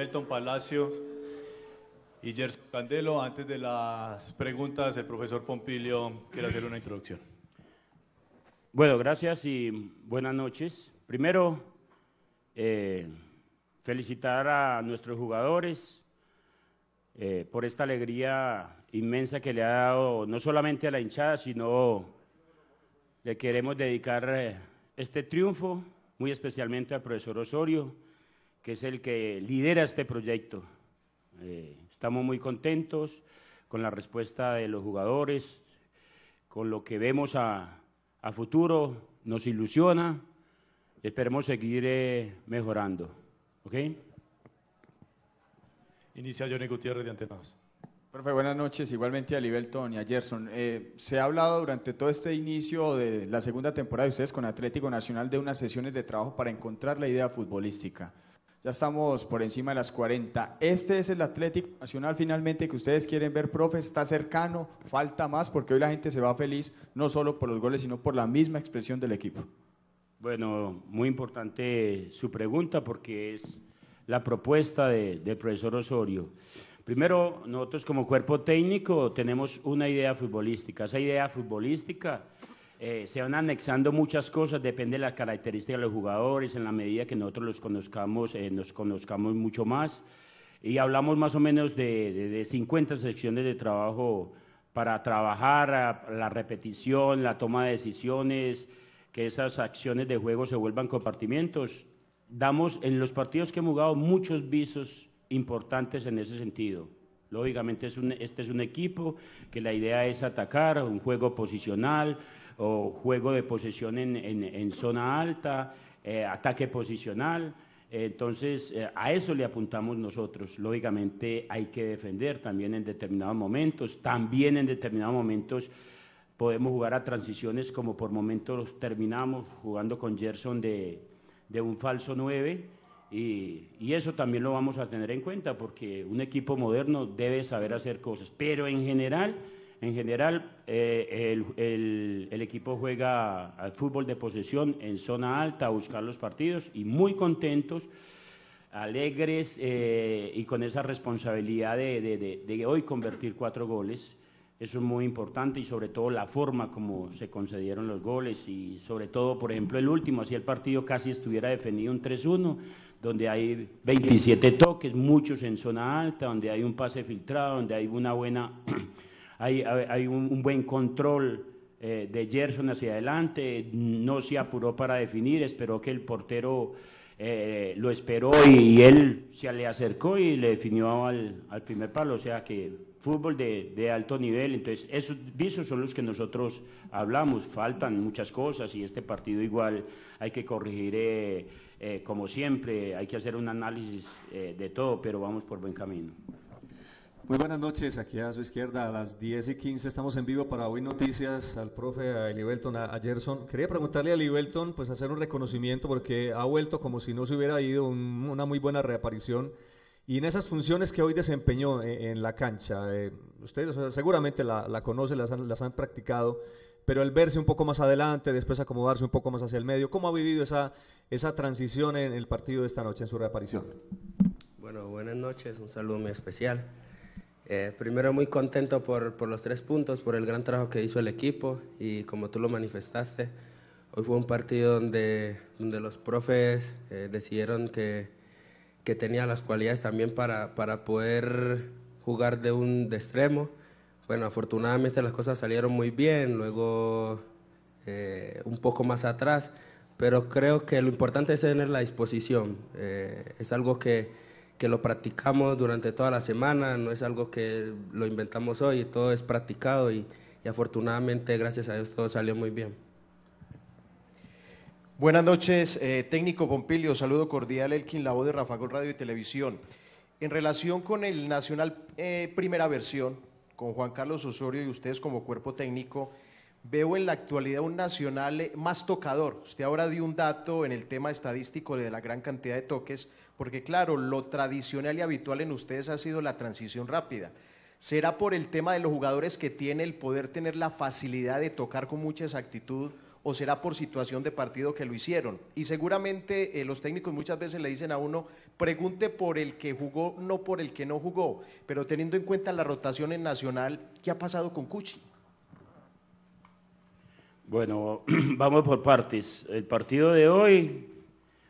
Elton Palacio y Gerson Candelo. Antes de las preguntas, el profesor Pompilio quiere hacer una introducción. Bueno, gracias y buenas noches. Primero, eh, felicitar a nuestros jugadores eh, por esta alegría inmensa que le ha dado no solamente a la hinchada, sino le queremos dedicar eh, este triunfo, muy especialmente al profesor Osorio que es el que lidera este proyecto. Eh, estamos muy contentos con la respuesta de los jugadores, con lo que vemos a, a futuro, nos ilusiona, esperemos seguir eh, mejorando. ¿Okay? Inicia Johnny Gutiérrez de Antenas. Profe, buenas noches. Igualmente a Libelton y a Gerson. Eh, se ha hablado durante todo este inicio de la segunda temporada de ustedes con Atlético Nacional de unas sesiones de trabajo para encontrar la idea futbolística. Ya estamos por encima de las 40. Este es el Atlético Nacional finalmente que ustedes quieren ver, profe. Está cercano, falta más, porque hoy la gente se va feliz, no solo por los goles, sino por la misma expresión del equipo. Bueno, muy importante su pregunta porque es la propuesta de, del profesor Osorio. Primero, nosotros como cuerpo técnico tenemos una idea futbolística. Esa idea futbolística eh, se van anexando muchas cosas, depende de las características de los jugadores, en la medida que nosotros los conozcamos, eh, nos conozcamos mucho más. Y hablamos más o menos de, de 50 secciones de trabajo para trabajar, la repetición, la toma de decisiones, que esas acciones de juego se vuelvan compartimientos. Damos en los partidos que hemos jugado muchos visos importantes en ese sentido. Lógicamente este es un equipo que la idea es atacar, un juego posicional o juego de posesión en, zona alta, eh, ataque posicional. Entonces, eh, a eso le apuntamos nosotros. Lógicamente hay que defender también en determinados momentos. También en determinados momentos podemos jugar a transiciones como por momentos terminamos jugando con Gerson de, de un falso 9 y, eso también lo vamos a tener en cuenta porque un equipo moderno debe saber hacer cosas. Pero en general, en general eh, el, equipo juega al fútbol de posesión en zona alta, a buscar los partidos y muy contentos, alegres eh, y con esa responsabilidad de hoy convertir cuatro goles. Eso es muy importante y sobre todo la forma como se concedieron los goles y sobre todo, por ejemplo, el último, así el partido casi estuviera defendido un 3-1, donde hay 27 toques, muchos en zona alta, donde hay un pase filtrado, donde hay una buena hay, un, buen control eh, de Gerson hacia adelante, no se apuró para definir, esperó que el portero eh, lo esperó y, él se le acercó y le definió al, al primer palo. O sea que fútbol de, de, alto nivel, entonces esos visos son los que nosotros hablamos, faltan muchas cosas y este partido igual hay que corregir eh, eh, como siempre, hay que hacer un análisis de todo, pero vamos por buen camino. Muy buenas noches, aquí a su izquierda, a las 10 y 15 estamos en vivo para hoy noticias al profe, a Eli a, Gerson. Quería preguntarle a Eli pues hacer un reconocimiento porque ha vuelto como si no se hubiera ido, una muy buena reaparición. Y en esas funciones que hoy desempeñó eh, en, la cancha, eh, ustedes seguramente la, la conocen, las han, han practicado, pero el verse un poco más adelante, después acomodarse un poco más hacia el medio, ¿cómo ha vivido esa, esa transición en el partido de esta noche, en su reaparición? Bueno, buenas noches, un saludo muy especial. Eh, primero, muy contento por, por, los tres puntos, por el gran trabajo que hizo el equipo y como tú lo manifestaste, hoy fue un partido donde, donde los profes eh, decidieron que, que, tenía las cualidades también para, para poder jugar de un de extremo. Bueno, afortunadamente las cosas salieron muy bien, luego eh, un poco más atrás, pero creo que lo importante es tener la disposición. es algo que que lo practicamos durante toda la semana, no es algo que lo inventamos hoy, todo es practicado y, afortunadamente, gracias a Dios, todo salió muy bien. Buenas noches, eh, técnico Pompilio, saludo cordial, Elkin, la de Rafa Radio y Televisión. En relación con el Nacional eh, Primera Versión, con Juan Carlos Osorio y ustedes como cuerpo técnico, veo en la actualidad un nacional eh, más tocador. Usted ahora dio un dato en el tema estadístico de la gran cantidad de toques, porque claro, lo tradicional y habitual en ustedes ha sido la transición rápida. ¿Será por el tema de los jugadores que tiene el poder tener la facilidad de tocar con mucha exactitud o será por situación de partido que lo hicieron? Y seguramente eh, los técnicos muchas veces le dicen a uno, pregunte por el que jugó, no por el que no jugó, pero teniendo en cuenta la rotación en Nacional, ¿qué ha pasado con Cuchi? Bueno, vamos por partes. El partido de hoy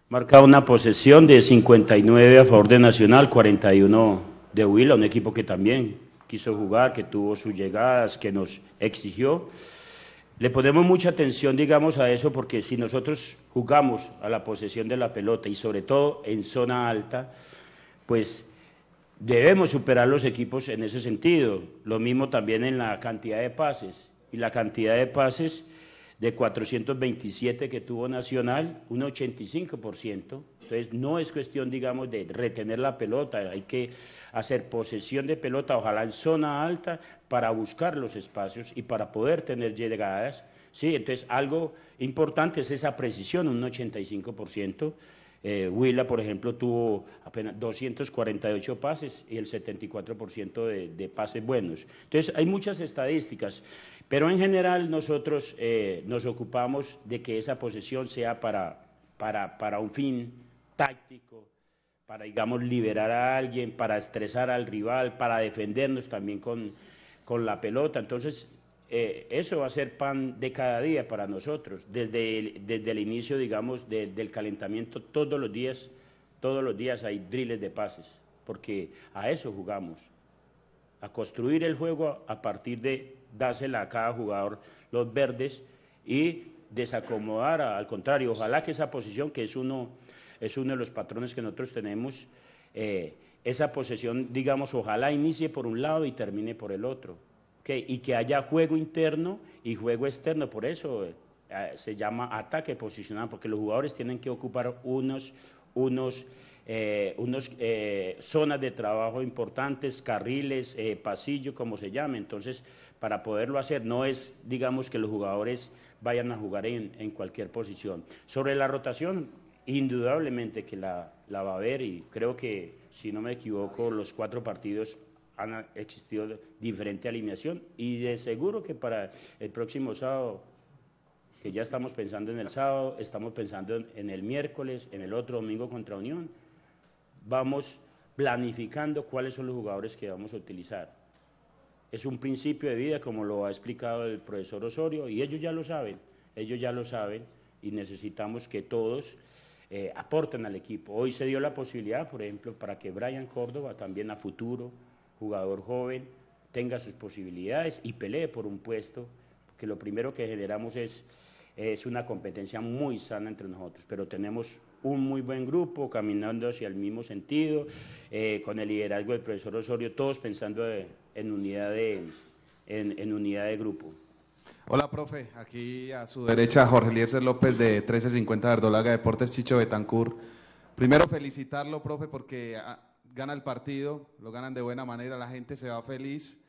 marca una posesión de 59 a favor de Nacional, 41 de Huila, un equipo que también quiso jugar, que tuvo sus llegadas, que nos exigió. Le ponemos mucha atención, digamos, a eso porque si nosotros jugamos a la posesión de la pelota y sobre todo en zona alta, pues debemos superar los equipos en ese sentido. Lo mismo también en la cantidad de pases. Y la cantidad de pases de 427 que tuvo Nacional, un 85%. Entonces, no es cuestión, digamos, de retener la pelota, hay que hacer posesión de pelota, ojalá en zona alta, para buscar los espacios y para poder tener llegadas. Sí, entonces, algo importante es esa precisión, un 85%. Eh, Huila, por ejemplo, tuvo apenas 248 pases y el 74% de, de pases buenos. Entonces, hay muchas estadísticas pero en general nosotros eh, nos ocupamos de que esa posesión sea para, para, para un fin táctico, para, digamos, liberar a alguien, para estresar al rival, para defendernos también con, con la pelota. Entonces, eh, eso va a ser pan de cada día para nosotros, desde el, desde el inicio, digamos, del calentamiento, todos los días, todos los días hay drills de pases, porque a eso jugamos, a construir el juego a partir de dársela a cada jugador los verdes y desacomodar, al contrario, ojalá que esa posición, que es uno, es uno de los patrones que nosotros tenemos, eh, esa posición, digamos, ojalá inicie por un lado y termine por el otro. Y que haya juego interno y juego externo, por eso eh, se llama ataque posicional, porque los jugadores tienen que ocupar unos, unos, eh, unos eh, zonas de trabajo importantes, carriles, eh, pasillo, como se llame. Entonces, para poderlo hacer, no es, digamos, que los jugadores vayan a jugar en, en cualquier posición. Sobre la rotación, indudablemente que la, la, va a haber y creo que, si no me equivoco, los cuatro partidos han existido diferente alineación y de seguro que para el próximo sábado que ya estamos pensando en el sábado, estamos pensando en el miércoles, en el otro domingo contra Unión. Vamos planificando cuáles son los jugadores que vamos a utilizar. Es un principio de vida, como lo ha explicado el profesor Osorio, y ellos ya lo saben, ellos ya lo saben, y necesitamos que todos eh, aporten al equipo. Hoy se dio la posibilidad, por ejemplo, para que Brian Córdoba, también a futuro, jugador joven, tenga sus posibilidades y pelee por un puesto, que lo primero que generamos es es una competencia muy sana entre nosotros, pero tenemos un muy buen grupo caminando hacia el mismo sentido, eh, con el liderazgo del profesor Osorio, todos pensando en, unidad de, en, unidad de grupo. Hola, profe. Aquí a su derecha Jorge Lierce López de 1350 Ardolaga Deportes Chicho Betancur. Primero felicitarlo, profe, porque ah, gana el partido, lo ganan de buena manera, la gente se va feliz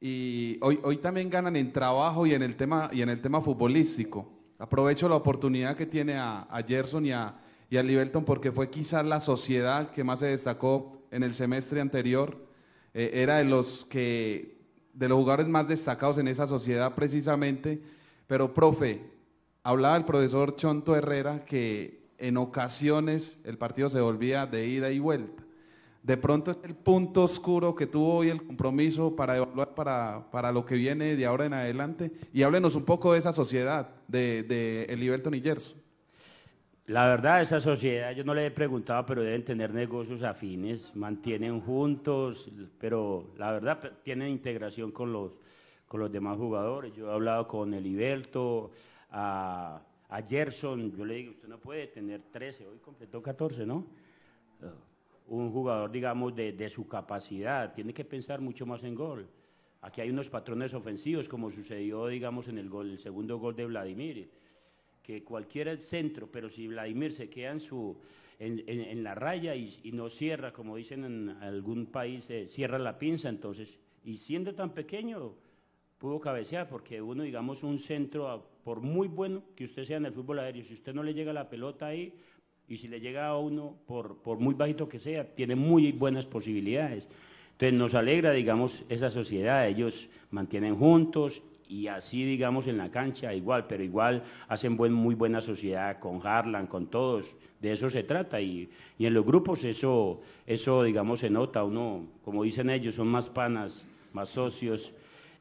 y hoy, hoy también ganan en trabajo y en el tema y en el tema futbolístico. Aprovecho la oportunidad que tiene a, Gerson y a, y Livelton porque fue quizás la sociedad que más se destacó en el semestre anterior. Eh, era de los que de los jugadores más destacados en esa sociedad precisamente. Pero, profe, hablaba el profesor Chonto Herrera que en ocasiones el partido se volvía de ida y vuelta de pronto es el punto oscuro que tuvo hoy el compromiso para evaluar para, para lo que viene de ahora en adelante. Y háblenos un poco de esa sociedad, de, de y Gerson. La verdad, esa sociedad, yo no le he preguntado, pero deben tener negocios afines, mantienen juntos, pero la verdad tienen integración con los, con los demás jugadores. Yo he hablado con Eliberto, a, a Gerson, yo le digo, usted no puede tener 13, hoy completó 14, ¿no? un jugador, digamos, de, su capacidad. Tiene que pensar mucho más en gol. Aquí hay unos patrones ofensivos, como sucedió, digamos, en el, gol, el segundo gol de Vladimir, que cualquiera centro, pero si Vladimir se queda en, su, en, la raya y, no cierra, como dicen en algún país, eh, cierra la pinza, entonces, y siendo tan pequeño, pudo cabecear, porque uno, digamos, un centro, por muy bueno que usted sea en el fútbol aéreo, si usted no le llega la pelota ahí, y si le llega a uno, por, por muy bajito que sea, tiene muy buenas posibilidades. Entonces nos alegra, digamos, esa sociedad. Ellos mantienen juntos y así, digamos, en la cancha igual, pero igual hacen buen, muy buena sociedad con Harlan, con todos. De eso se trata y, y, en los grupos eso, eso, digamos, se nota. Uno, como dicen ellos, son más panas, más socios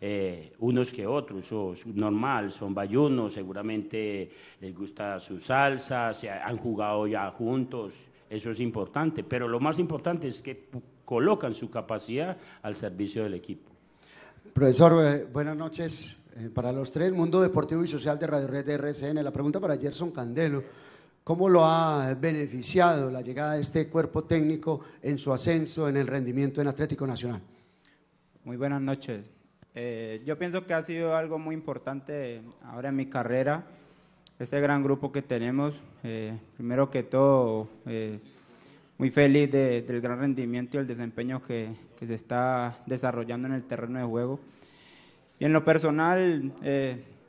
eh, unos que otros, o es normal, son bayunos, seguramente les gusta su salsa, se han jugado ya juntos, eso es importante, pero lo más importante es que colocan su capacidad al servicio del equipo. Profesor, eh, buenas noches eh, para los tres, Mundo Deportivo y Social de Radio Red de RCN. La pregunta para Gerson Candelo. ¿Cómo lo ha beneficiado la llegada de este cuerpo técnico en su ascenso, en el rendimiento en Atlético Nacional? Muy buenas noches. Eh, yo pienso que ha sido algo muy importante ahora en mi carrera, este gran grupo que tenemos. Eh, primero que todo, eh, muy feliz del gran rendimiento y el desempeño que, se está desarrollando en el terreno de juego. Y en lo personal,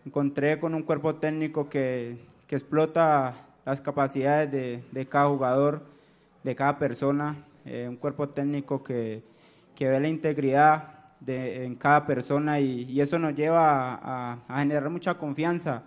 encontré con un cuerpo técnico que, explota las capacidades de, de, cada jugador, de cada persona, un cuerpo técnico que, que ve la integridad en cada persona y, eso nos lleva a, generar mucha confianza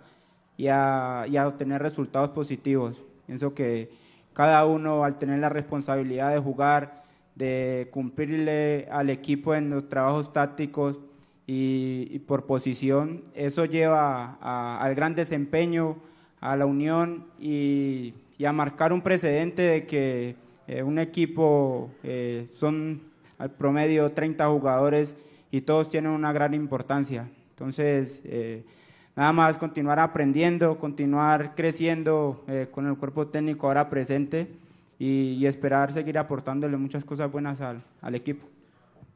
y a, obtener resultados positivos. Pienso que cada uno al tener la responsabilidad de jugar, de cumplirle al equipo en los trabajos tácticos y, por posición, eso lleva al gran desempeño, a la unión y, a marcar un precedente de que eh, un equipo eh, son al promedio 30 jugadores y todos tienen una gran importancia. Entonces, eh, nada más continuar aprendiendo, continuar creciendo eh, con el cuerpo técnico ahora presente y, esperar seguir aportándole muchas cosas buenas al, al, equipo.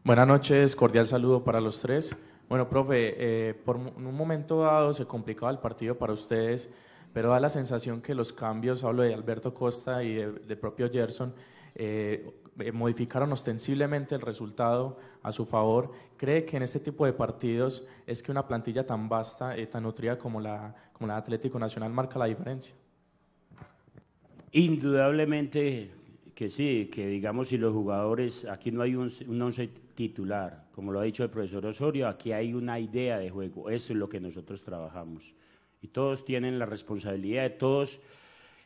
Buenas noches, cordial saludo para los tres. Bueno, profe, eh, por un momento dado se complicaba el partido para ustedes, pero da la sensación que los cambios, hablo de Alberto Costa y de, propio Gerson, eh, eh, modificaron ostensiblemente el resultado a su favor. ¿Cree que en este tipo de partidos es que una plantilla tan vasta, eh, tan nutrida como la, como la Atlético Nacional marca la diferencia? Indudablemente que sí, que digamos si los jugadores, aquí no hay un, once titular, como lo ha dicho el profesor Osorio, aquí hay una idea de juego, eso es lo que nosotros trabajamos. Y todos tienen la responsabilidad, de todos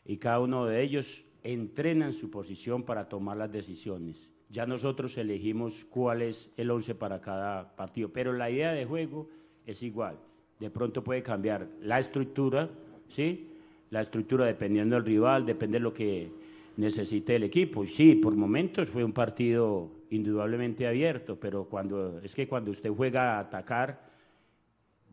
y cada uno de ellos entrenan su posición para tomar las decisiones. Ya nosotros elegimos cuál es el 11 para cada partido, pero la idea de juego es igual. De pronto puede cambiar la estructura, ¿sí? La estructura dependiendo del rival, depende de lo que necesite el equipo. Y sí, por momentos fue un partido indudablemente abierto, pero cuando es que cuando usted juega a atacar,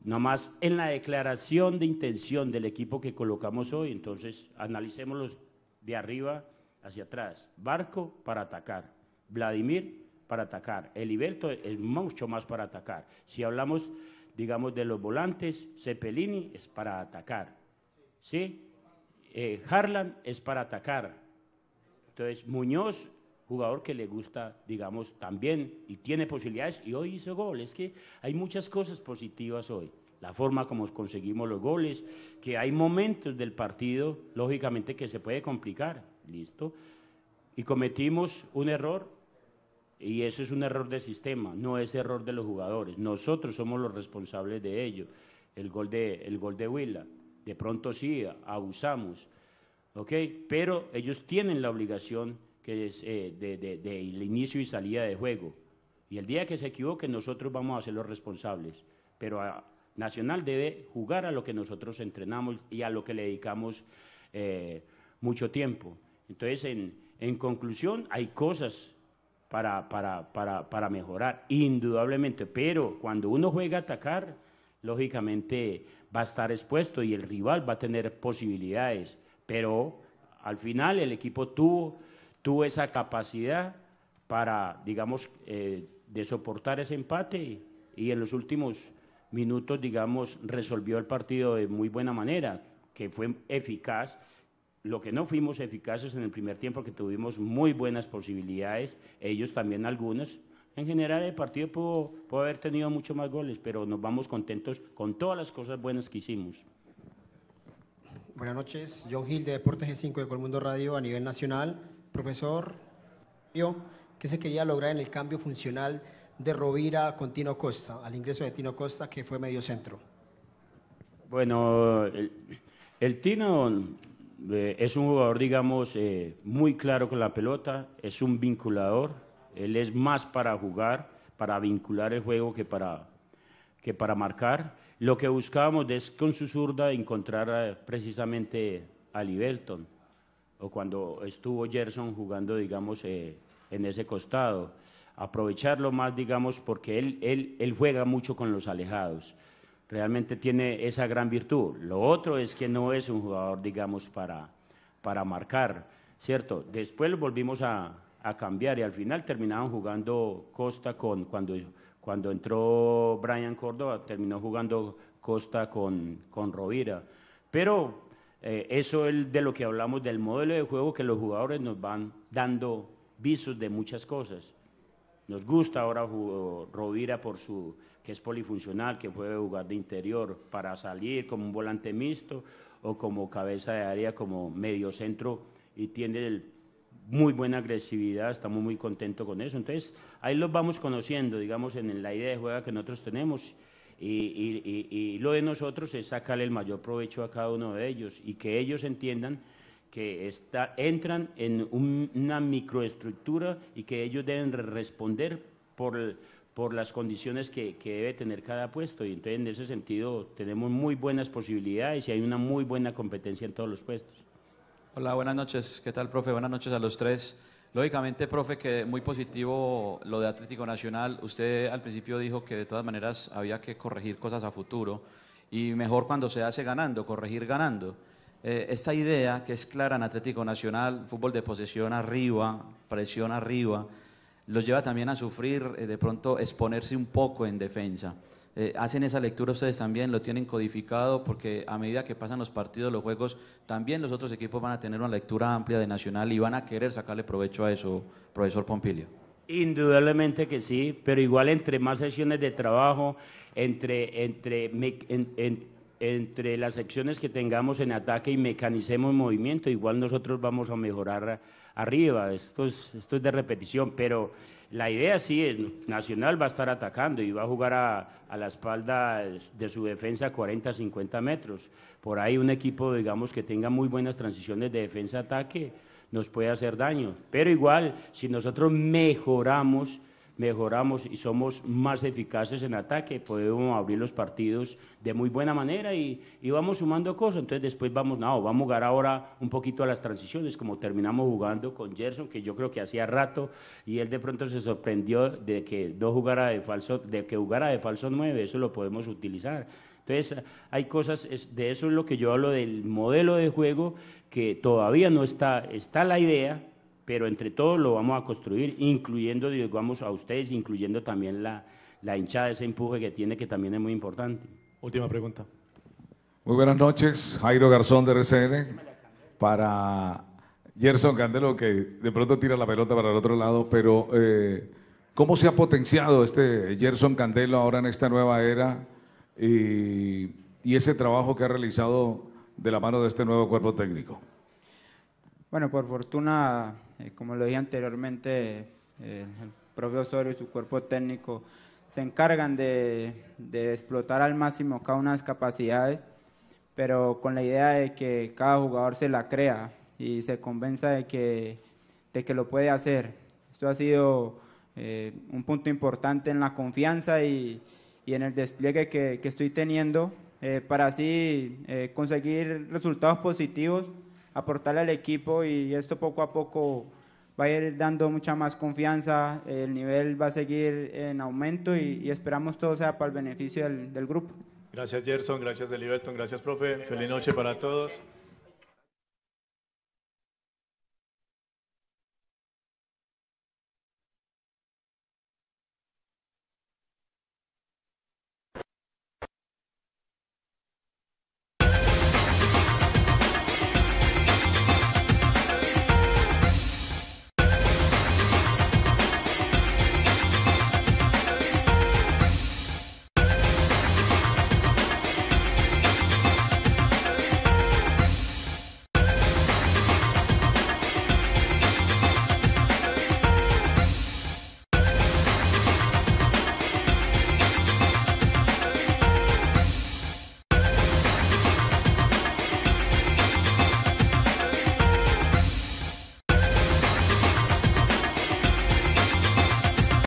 nomás en la declaración de intención del equipo que colocamos hoy, entonces analicemos los de arriba hacia atrás. Barco para atacar. Vladimir para atacar. Eliberto es mucho más para atacar. Si hablamos, digamos, de los volantes, Cepelini es para atacar. ¿Sí? Eh, Harlan es para atacar. Entonces, Muñoz, jugador que le gusta, digamos, también y tiene posibilidades y hoy hizo gol. Es que hay muchas cosas positivas hoy la forma como conseguimos los goles, que hay momentos del partido, lógicamente, que se puede complicar, listo. Y cometimos un error, y eso es un error de sistema, no es error de los jugadores. Nosotros somos los responsables de ello. El gol de, el gol de Huila, de pronto sí, abusamos, ¿ok? Pero ellos tienen la obligación que es, eh, de, de, inicio y salida de juego. Y el día que se equivoque, nosotros vamos a ser los responsables. Pero a, Nacional debe jugar a lo que nosotros entrenamos y a lo que le dedicamos eh, mucho tiempo. Entonces, en, conclusión, hay cosas para, para, mejorar, indudablemente, pero cuando uno juega a atacar, lógicamente va a estar expuesto y el rival va a tener posibilidades, pero al final el equipo tuvo, tuvo esa capacidad para, digamos, eh, de soportar ese empate y en los últimos minutos, digamos, resolvió el partido de muy buena manera, que fue eficaz. Lo que no fuimos eficaces en el primer tiempo, que tuvimos muy buenas posibilidades, ellos también algunos. En general, el partido pudo, haber tenido mucho más goles, pero nos vamos contentos con todas las cosas buenas que hicimos. Buenas noches, John Gil de Deportes G5 de Colmundo Radio a nivel nacional. Profesor, ¿qué se quería lograr en el cambio funcional de Rovira con Tino Costa, al ingreso de Tino Costa, que fue medio centro? Bueno, el, Tino eh, es un jugador, digamos, eh, muy claro con la pelota, es un vinculador, él es más para jugar, para vincular el juego que para, que para marcar. Lo que buscábamos es con su zurda encontrar eh, precisamente a Liberton, o cuando estuvo Gerson jugando, digamos, en ese costado aprovecharlo más, digamos, porque él, él, juega mucho con los alejados. Realmente tiene esa gran virtud. Lo otro es que no es un jugador, digamos, para, marcar, ¿cierto? Después lo volvimos a, cambiar y al final terminaban jugando Costa con, cuando, entró Brian Córdoba, terminó jugando Costa con, Rovira. Pero eh, eso es de lo que hablamos del modelo de juego que los jugadores nos van dando visos de muchas cosas. Nos gusta ahora Rovira por su que es polifuncional, que puede jugar de interior para salir como un volante mixto o como cabeza de área, como medio centro y tiene muy buena agresividad, estamos muy contentos con eso. Entonces, ahí los vamos conociendo, digamos, en la idea de juego que nosotros tenemos. y, lo de nosotros es sacarle el mayor provecho a cada uno de ellos y que ellos entiendan que entran en una microestructura y que ellos deben responder por, por las condiciones que, que, debe tener cada puesto. Y entonces, en ese sentido, tenemos muy buenas posibilidades y hay una muy buena competencia en todos los puestos. Hola, buenas noches. ¿Qué tal, profe? Buenas noches a los tres. Lógicamente, profe, que muy positivo lo de Atlético Nacional. Usted al principio dijo que de todas maneras había que corregir cosas a futuro y mejor cuando se hace ganando, corregir ganando. Eh, esta idea que es clara en Atlético Nacional, fútbol de posesión arriba, presión arriba, los lleva también a sufrir, eh, de pronto exponerse un poco en defensa. Eh, hacen esa lectura ustedes también, lo tienen codificado, porque a medida que pasan los partidos, los juegos, también los otros equipos van a tener una lectura amplia de Nacional y van a querer sacarle provecho a eso, profesor Pompilio. Indudablemente que sí, pero igual entre más sesiones de trabajo, entre, entre, entre las secciones que tengamos en ataque y mecanicemos movimiento, igual nosotros vamos a mejorar arriba. Esto es, de repetición, pero la idea sí es, Nacional va a estar atacando y va a jugar a, la espalda de su defensa 40, 50 metros. Por ahí un equipo, digamos, que tenga muy buenas transiciones de defensa-ataque nos puede hacer daño. Pero igual, si nosotros mejoramos mejoramos y somos más eficaces en ataque, podemos abrir los partidos de muy buena manera y, vamos sumando cosas. Entonces después vamos, no, vamos a jugar ahora un poquito a las transiciones, como terminamos jugando con Gerson, que yo creo que hacía rato, y él de pronto se sorprendió de que no jugara de falso, de que jugara de falso 9, eso lo podemos utilizar. Entonces, hay cosas, de eso es lo que yo hablo del modelo de juego, que todavía no está, está la idea, pero entre todos lo vamos a construir, incluyendo, digamos, a ustedes, incluyendo también la, la hinchada, ese empuje que tiene, que también es muy importante. Última pregunta. Muy buenas noches, Jairo Garzón de RCN, para Gerson Candelo, que de pronto tira la pelota para el otro lado, pero eh, ¿cómo se ha potenciado este Gerson Candelo ahora en esta nueva era y, y ese trabajo que ha realizado de la mano de este nuevo cuerpo técnico? Bueno, por fortuna eh, como lo dije anteriormente, eh, el propio Osorio y su cuerpo técnico se encargan de, explotar al máximo cada una de las capacidades, pero con la idea de que cada jugador se la crea y se convenza de que, de que lo puede hacer. Esto ha sido eh, un punto importante en la confianza y, en el despliegue que, que estoy teniendo para así conseguir resultados positivos aportarle al equipo y esto poco a poco va a ir dando mucha más confianza, el nivel va a seguir en aumento y, esperamos todo sea para el beneficio del, grupo. Gracias Gerson, gracias liberton gracias profe, feliz noche para todos.